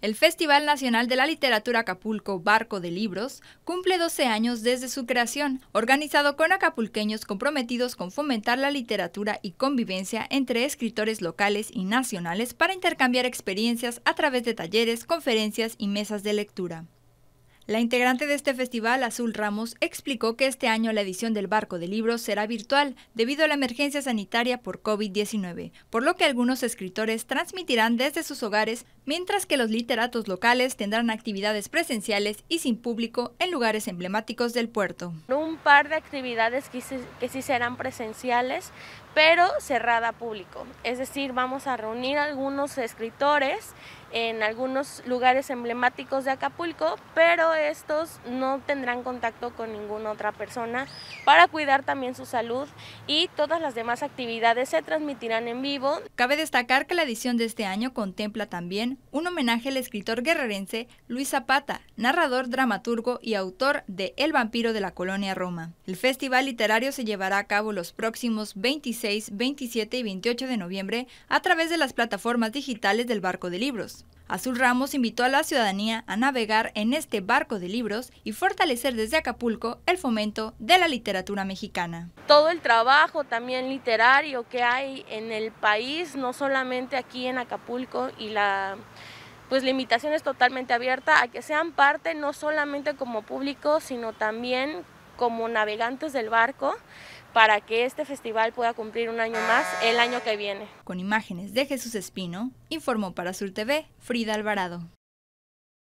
El Festival Nacional de la Literatura Acapulco Barco de Libros cumple 12 años desde su creación, organizado con acapulqueños comprometidos con fomentar la literatura y convivencia entre escritores locales y nacionales para intercambiar experiencias a través de talleres, conferencias y mesas de lectura. La integrante de este festival, Azul Ramos, explicó que este año la edición del Barco de Libros será virtual debido a la emergencia sanitaria por COVID-19, por lo que algunos escritores transmitirán desde sus hogares, mientras que los literatos locales tendrán actividades presenciales y sin público en lugares emblemáticos del puerto. Un par de actividades que sí, serán presenciales, pero cerrada a público. Es decir, vamos a reunir a algunos escritores en algunos lugares emblemáticos de Acapulco, pero estos no tendrán contacto con ninguna otra persona para cuidar también su salud y todas las demás actividades se transmitirán en vivo. Cabe destacar que la edición de este año contempla también un homenaje al escritor guerrerense Luis Zapata, narrador, dramaturgo y autor de El vampiro de la colonia Roma. El festival literario se llevará a cabo los próximos 26, 27 y 28 de noviembre a través de las plataformas digitales del Barco de Libros. Azul Ramos invitó a la ciudadanía a navegar en este barco de libros y fortalecer desde Acapulco el fomento de la literatura mexicana. Todo el trabajo también literario que hay en el país, no solamente aquí en Acapulco y la pues la invitación es totalmente abierta a que sean parte no solamente como público, sino también como navegantes del barco para que este festival pueda cumplir un año más el año que viene. Con imágenes de Jesús Espino, informó para Sur TV Frida Alvarado.